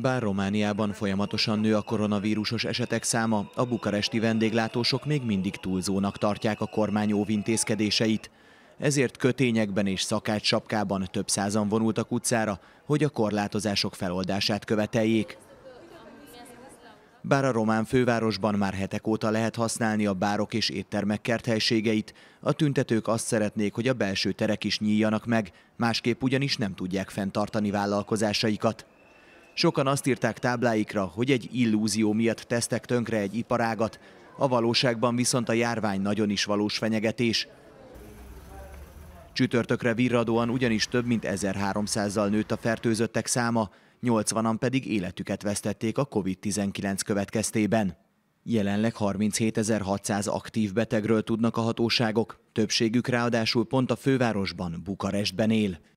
Bár Romániában folyamatosan nő a koronavírusos esetek száma, a bukaresti vendéglátósok még mindig túlzónak tartják a kormány óvintézkedéseit. Ezért kötényekben és szakács sapkában több százan vonultak utcára, hogy a korlátozások feloldását követeljék. Bár a román fővárosban már hetek óta lehet használni a bárok és éttermek kerthelységeit, a tüntetők azt szeretnék, hogy a belső terek is nyíljanak meg, másképp ugyanis nem tudják fenntartani vállalkozásaikat. Sokan azt írták tábláikra, hogy egy illúzió miatt tesztek tönkre egy iparágat, a valóságban viszont a járvány nagyon is valós fenyegetés. Csütörtökre virradóan ugyanis több mint 1300-zal nőtt a fertőzöttek száma, 80-an pedig életüket vesztették a COVID-19 következtében. Jelenleg 37.600 aktív betegről tudnak a hatóságok, többségük ráadásul pont a fővárosban, Bukarestben él.